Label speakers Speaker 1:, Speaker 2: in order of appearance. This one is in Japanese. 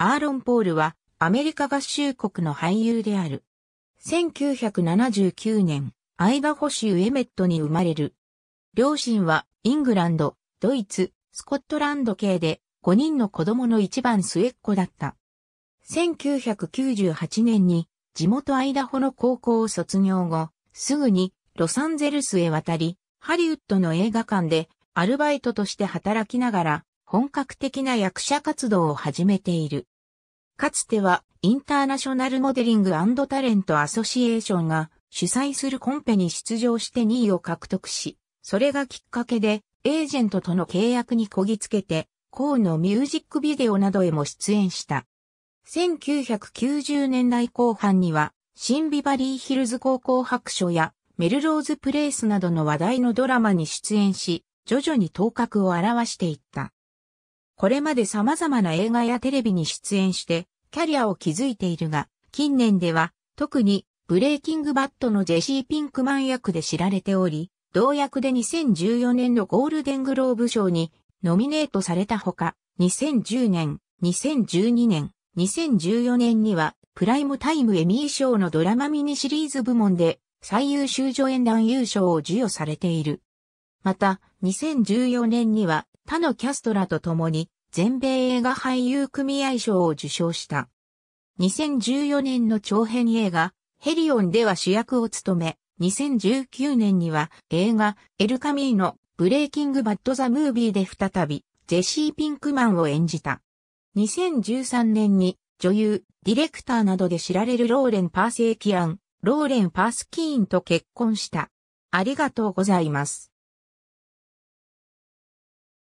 Speaker 1: アーロン・ポールはアメリカ合衆国の俳優である。1979年、アイダホ州エメットに生まれる。両親はイングランド、ドイツ、スコットランド系で5人の子供の一番末っ子だった。1998年に地元アイダホの高校を卒業後、すぐにロサンゼルスへ渡り、ハリウッドの映画館でアルバイトとして働きながら本格的な役者活動を始めている。かつては、インターナショナルモデリングタレントアソシエーションが主催するコンペに出場して2位を獲得し、それがきっかけで、エージェントとの契約にこぎつけて、コのミュージックビデオなどへも出演した。1990年代後半には、シンビバリーヒルズ高校白書やメルローズプレイスなどの話題のドラマに出演し、徐々に頭角を表していった。これまで様々な映画やテレビに出演して、キャリアを築いているが、近年では、特に、ブレイキングバットのジェシー・ピンクマン役で知られており、同役で2014年のゴールデングローブ賞にノミネートされたほか、2010年、2012年、2014年には、プライムタイムエミー賞のドラマミニシリーズ部門で最優秀助演男優賞を授与されている。また、2014年には他のキャストらと共に全米映画俳優組合賞を受賞した。2014年の長編映画、ヘリオンでは主役を務め、2019年には映画、エルカミーのブレイキングバッドザムービーで再び、ジェシー・ピンクマンを演じた。2013年に女優、ディレクターなどで知られるローレン・パーセエキアン、ローレン・パースキーンと結婚した。ありがとうございます。